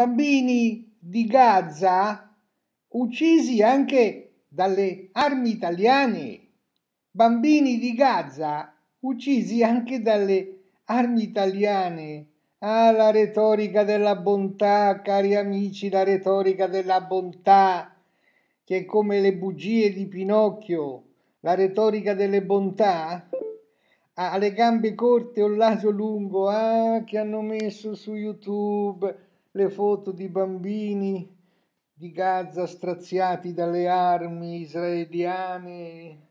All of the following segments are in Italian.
bambini di Gaza uccisi anche dalle armi italiane, bambini di Gaza uccisi anche dalle armi italiane. Ah, la retorica della bontà, cari amici, la retorica della bontà, che è come le bugie di Pinocchio, la retorica delle bontà ha ah, le gambe corte o il naso lungo, ah, che hanno messo su YouTube le foto di bambini di Gaza straziati dalle armi israeliane,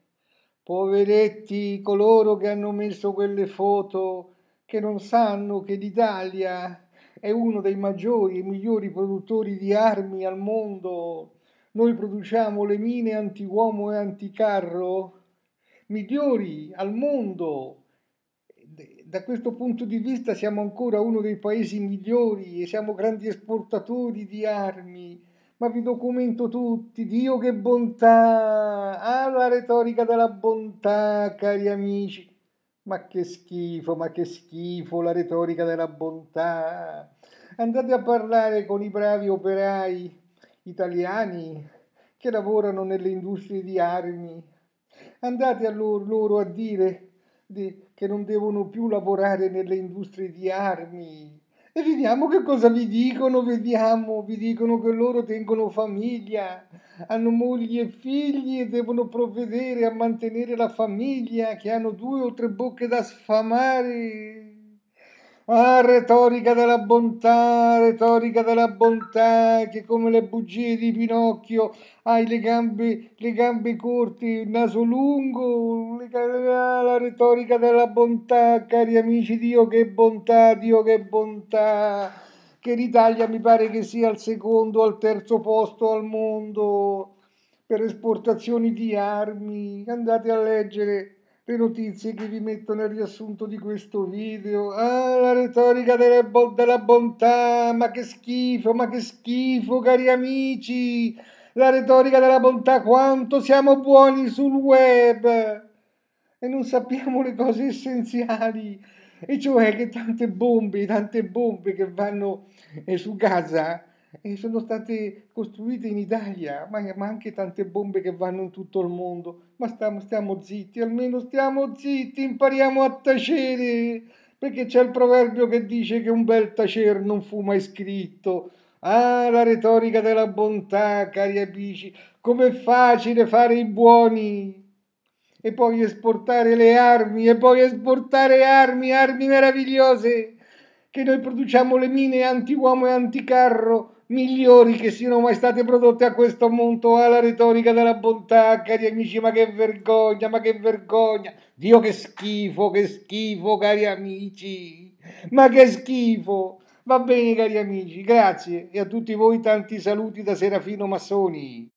poveretti coloro che hanno messo quelle foto che non sanno che l'Italia è uno dei maggiori e migliori produttori di armi al mondo. Noi produciamo le mine anti uomo e anticarro migliori al mondo da questo punto di vista siamo ancora uno dei paesi migliori e siamo grandi esportatori di armi. Ma vi documento tutti, Dio che bontà! Ah, la retorica della bontà, cari amici. Ma che schifo, ma che schifo la retorica della bontà. Andate a parlare con i bravi operai italiani che lavorano nelle industrie di armi. Andate a loro, loro a dire che non devono più lavorare nelle industrie di armi. E vediamo che cosa vi dicono, vediamo, vi dicono che loro tengono famiglia, hanno moglie e figli e devono provvedere a mantenere la famiglia, che hanno due o tre bocche da sfamare Ah, retorica della bontà, retorica della bontà, che come le bugie di Pinocchio hai le gambe, le gambe corte, il naso lungo, le, ah, la retorica della bontà, cari amici, Dio che bontà, Dio che bontà, che l'Italia mi pare che sia al secondo, al terzo posto al mondo per esportazioni di armi, andate a leggere le notizie che vi metto nel riassunto di questo video. Ah, la retorica della, bo della bontà, ma che schifo, ma che schifo, cari amici. La retorica della bontà, quanto siamo buoni sul web e non sappiamo le cose essenziali. E cioè che tante bombe, tante bombe che vanno eh, su Gaza e sono state costruite in Italia, ma, ma, anche tante bombe che vanno in tutto il mondo. Ma stiamo, stiamo zitti, almeno stiamo zitti, impariamo a tacere, perché c'è il proverbio che dice che un bel tacere non fu mai scritto. Ah, la retorica della bontà, cari amici, com'è facile fare i buoni e poi esportare le armi, e poi esportare armi, armi meravigliose che noi produciamo le mine anti-uomo e anticarro migliori che siano mai state prodotte a questo mondo alla retorica della bontà, cari amici, ma che vergogna, ma che vergogna. Dio che schifo, che schifo, cari amici, ma che schifo. Va bene, cari amici, grazie e a tutti voi tanti saluti da Serafino Massoni.